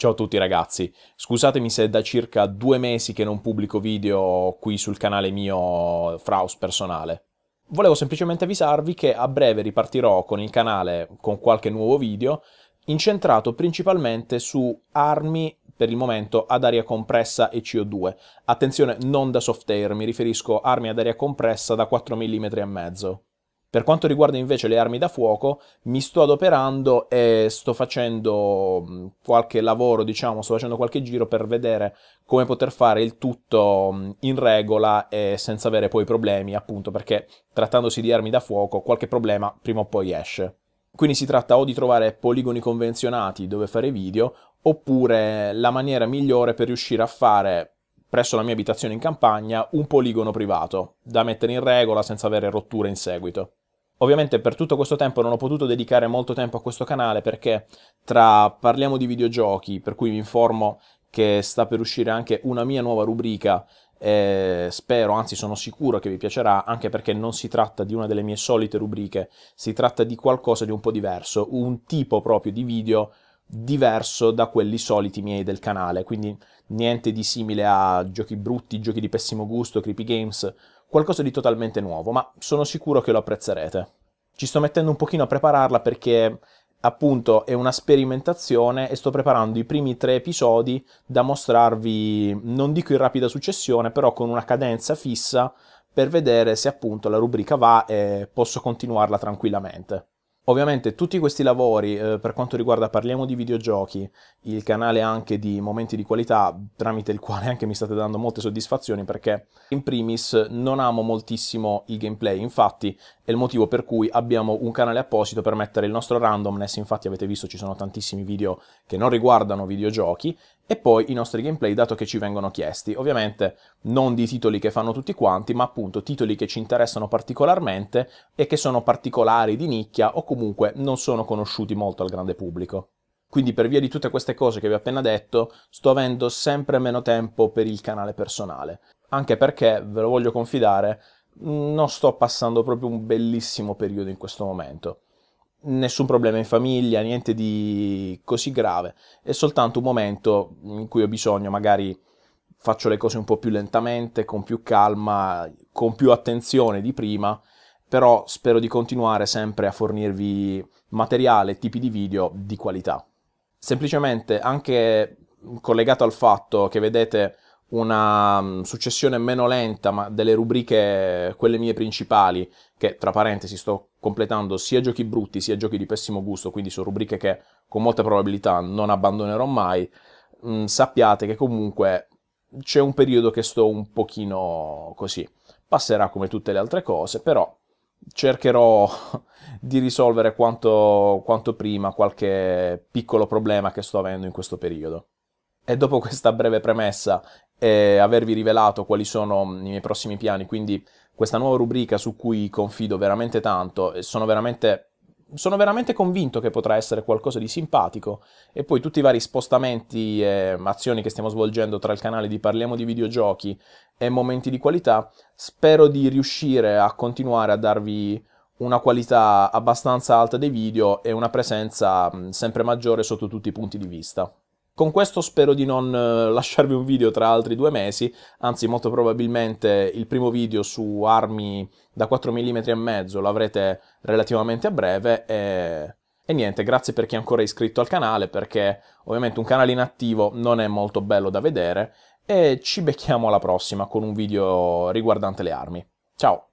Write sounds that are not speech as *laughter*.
Ciao a tutti ragazzi, scusatemi se è da circa due mesi che non pubblico video qui sul canale mio Fraus personale. Volevo semplicemente avvisarvi che a breve ripartirò con il canale con qualche nuovo video incentrato principalmente su armi per il momento ad aria compressa e CO2. Attenzione, non da soft air, mi riferisco armi ad aria compressa da 4 mm e mezzo. Per quanto riguarda invece le armi da fuoco, mi sto adoperando e sto facendo mm, qualche lavoro, diciamo, sto facendo qualche giro per vedere come poter fare il tutto mm, in regola e senza avere poi problemi, appunto, perché trattandosi di armi da fuoco qualche problema prima o poi esce. Quindi si tratta o di trovare poligoni convenzionati dove fare video, oppure la maniera migliore per riuscire a fare presso la mia abitazione in campagna, un poligono privato, da mettere in regola senza avere rotture in seguito. Ovviamente per tutto questo tempo non ho potuto dedicare molto tempo a questo canale perché tra parliamo di videogiochi, per cui vi informo che sta per uscire anche una mia nuova rubrica e spero, anzi sono sicuro che vi piacerà, anche perché non si tratta di una delle mie solite rubriche, si tratta di qualcosa di un po' diverso, un tipo proprio di video diverso da quelli soliti miei del canale, quindi niente di simile a giochi brutti, giochi di pessimo gusto, creepy games, qualcosa di totalmente nuovo, ma sono sicuro che lo apprezzerete. Ci sto mettendo un pochino a prepararla perché appunto è una sperimentazione e sto preparando i primi tre episodi da mostrarvi, non dico in rapida successione, però con una cadenza fissa per vedere se appunto la rubrica va e posso continuarla tranquillamente. Ovviamente tutti questi lavori, eh, per quanto riguarda Parliamo di videogiochi, il canale anche di Momenti di qualità, tramite il quale anche mi state dando molte soddisfazioni, perché in primis non amo moltissimo il gameplay, infatti è il motivo per cui abbiamo un canale apposito per mettere il nostro randomness, infatti avete visto ci sono tantissimi video che non riguardano videogiochi, e poi i nostri gameplay dato che ci vengono chiesti. Ovviamente non di titoli che fanno tutti quanti, ma appunto titoli che ci interessano particolarmente e che sono particolari di nicchia o comunque non sono conosciuti molto al grande pubblico. Quindi per via di tutte queste cose che vi ho appena detto, sto avendo sempre meno tempo per il canale personale, anche perché, ve lo voglio confidare, non sto passando proprio un bellissimo periodo in questo momento nessun problema in famiglia, niente di così grave, è soltanto un momento in cui ho bisogno, magari faccio le cose un po' più lentamente, con più calma, con più attenzione di prima, però spero di continuare sempre a fornirvi materiale, tipi di video di qualità. Semplicemente anche collegato al fatto che vedete una mm, successione meno lenta, ma delle rubriche, quelle mie principali, che tra parentesi sto completando sia giochi brutti sia giochi di pessimo gusto, quindi sono rubriche che con molta probabilità non abbandonerò mai, mh, mm, sappiate che comunque c'è un periodo che sto un pochino così. Passerà come tutte le altre cose, però cercherò *laughs* di risolvere quanto, quanto prima qualche piccolo problema che sto avendo in questo periodo. E dopo questa breve premessa e eh, avervi rivelato quali sono mm, i miei prossimi piani, quindi questa nuova rubrica su cui confido veramente tanto sono veramente, sono veramente convinto che potrà essere qualcosa di simpatico e poi tutti i vari spostamenti e azioni che stiamo svolgendo tra il canale di Parliamo di videogiochi e Momenti di qualità, spero di riuscire a continuare a darvi una qualità abbastanza alta dei video e una presenza mm, sempre maggiore sotto tutti i punti di vista. Con questo spero di non eh, lasciarvi un video tra altri due mesi, anzi molto probabilmente il primo video su armi da 4 mm e mezzo l'avrete relativamente a breve e... E niente, grazie per chi è ancora iscritto al canale perché ovviamente un canale inattivo non è molto bello da vedere e ci becchiamo alla prossima con un video riguardante le armi. Ciao!